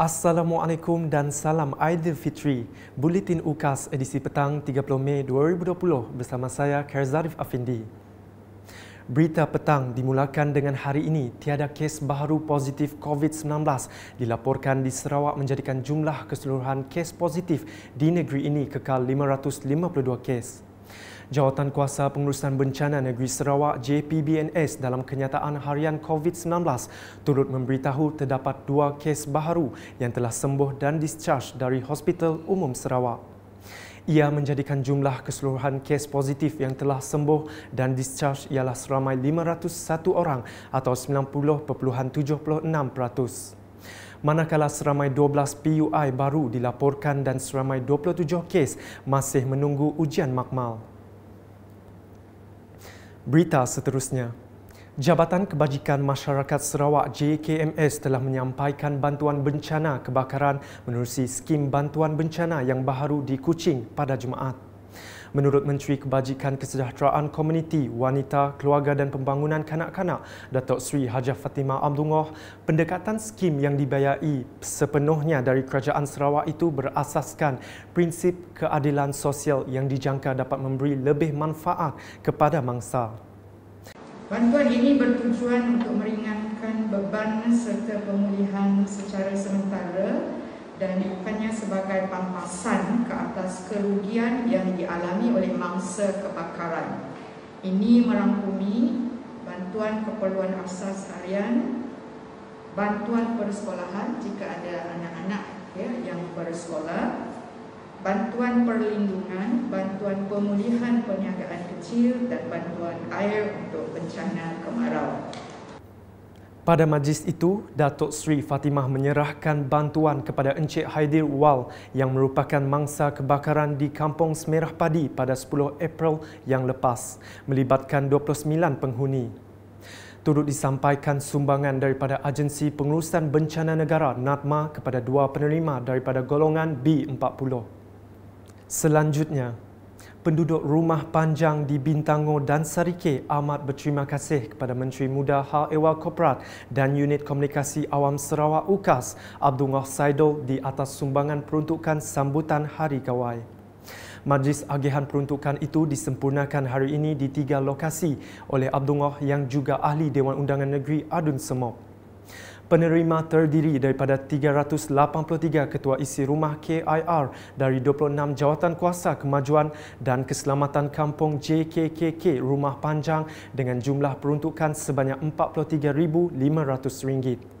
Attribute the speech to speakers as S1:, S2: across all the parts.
S1: Assalamualaikum dan salam Aidilfitri. Buletin UKAS edisi petang 30 Mei 2020 bersama saya Kerzarif Afindi. Berita petang dimulakan dengan hari ini tiada kes baru positif COVID-19 dilaporkan di Sarawak menjadikan jumlah keseluruhan kes positif di negeri ini kekal 552 kes. Jawatan Kuasa Pengurusan Bencana Negeri Sarawak JPBNS dalam kenyataan harian COVID-19 turut memberitahu terdapat dua kes baharu yang telah sembuh dan discharge dari Hospital Umum Sarawak. Ia menjadikan jumlah keseluruhan kes positif yang telah sembuh dan discharge ialah seramai 501 orang atau 90.76% manakala seramai 12 PUI baru dilaporkan dan seramai 27 kes masih menunggu ujian makmal. Berita seterusnya. Jabatan Kebajikan Masyarakat Sarawak JKMS telah menyampaikan bantuan bencana kebakaran menerusi skim bantuan bencana yang baharu di Kuching pada Jumaat. Menurut Menteri Kebajikan Kesejahteraan Komuniti, Wanita, Keluarga dan Pembangunan Kanak-Kanak, Datuk Sri Hajah Fatimah Abdullah, pendekatan skim yang dibayai sepenuhnya dari Kerajaan Sarawak itu berasaskan prinsip keadilan sosial yang dijangka dapat memberi lebih manfaat kepada mangsa.
S2: Bantuan ini bertujuan untuk meringankan beban serta pemulihan secara sementara dan bukannya sebagai pampasan atas kerugian yang dialami oleh mangsa kebakaran. Ini merangkumi bantuan keperluan asas harian, bantuan persekolahan jika ada anak-anak ya, yang bersekolah, bantuan perlindungan, bantuan pemulihan perniagaan kecil dan bantuan air untuk bencana kemarau.
S1: Pada majlis itu, Datuk Sri Fatimah menyerahkan bantuan kepada Encik Haidir Wal yang merupakan mangsa kebakaran di Kampung Semerah Padi pada 10 April yang lepas, melibatkan 29 penghuni. Turut disampaikan sumbangan daripada Agensi Pengurusan Bencana Negara NADMA kepada dua penerima daripada golongan B40. Selanjutnya, penduduk rumah panjang di Bintango dan Sarike amat berterima kasih kepada Menteri Muda Hal Ewa Koprat dan Unit Komunikasi Awam Sarawak UKAS Abdul Ngoh Saidol di atas sumbangan peruntukan sambutan Hari Gawai. Majlis agihan peruntukan itu disempurnakan hari ini di tiga lokasi oleh Abdul Ngoh yang juga ahli Dewan Undangan Negeri Adun Semop penerima terdiri daripada 383 ketua isi rumah KIR dari 26 jawatan kuasa kemajuan dan keselamatan kampung JKKK Rumah Panjang dengan jumlah peruntukan sebanyak RM43,500.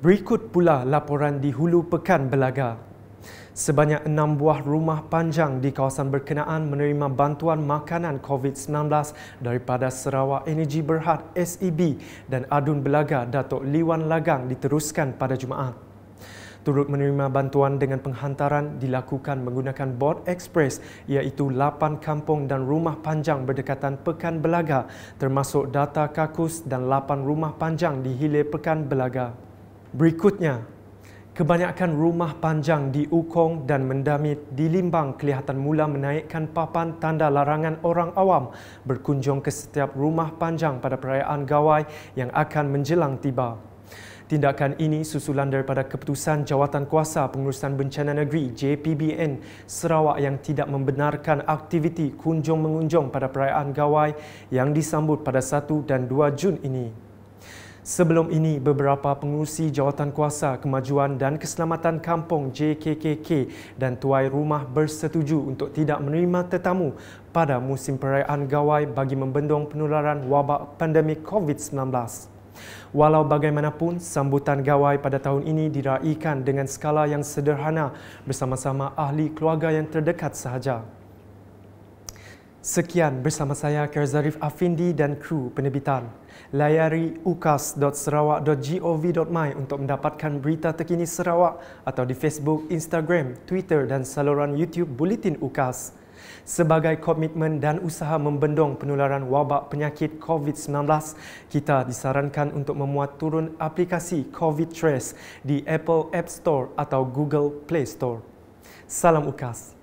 S1: Berikut pula laporan di Hulu Pekan Belaga. Sebanyak enam buah rumah panjang di kawasan berkenaan menerima bantuan makanan COVID-19 daripada Sarawak Energy Berhad SEB dan Adun Belaga Datuk Liwan Lagang diteruskan pada Jumaat. Turut menerima bantuan dengan penghantaran dilakukan menggunakan bot ekspres iaitu lapan kampung dan rumah panjang berdekatan Pekan Belaga termasuk data kakus dan lapan rumah panjang di hilir Pekan Belaga. Berikutnya, Kebanyakan rumah panjang di Ukong dan Mendamit di Limbang kelihatan mula menaikkan papan tanda larangan orang awam berkunjung ke setiap rumah panjang pada perayaan gawai yang akan menjelang tiba. Tindakan ini susulan daripada keputusan jawatan kuasa Pengurusan Bencana Negeri JPBN Sarawak yang tidak membenarkan aktiviti kunjung-mengunjung pada perayaan gawai yang disambut pada 1 dan 2 Jun ini. Sebelum ini, beberapa pengurusi jawatan kuasa kemajuan dan keselamatan kampung JKKK dan tuai rumah bersetuju untuk tidak menerima tetamu pada musim perayaan gawai bagi membendung penularan wabak pandemik COVID-19. Walau bagaimanapun, sambutan gawai pada tahun ini diraihkan dengan skala yang sederhana bersama-sama ahli keluarga yang terdekat sahaja. Sekian bersama saya Kerzarif Afindi dan kru penerbitan. Layari ukas.sarawak.gov.my untuk mendapatkan berita terkini Sarawak atau di Facebook, Instagram, Twitter dan saluran YouTube Bulletin UKAS. Sebagai komitmen dan usaha membendung penularan wabak penyakit COVID-19, kita disarankan untuk memuat turun aplikasi COVID-Trace di Apple App Store atau Google Play Store. Salam UKAS.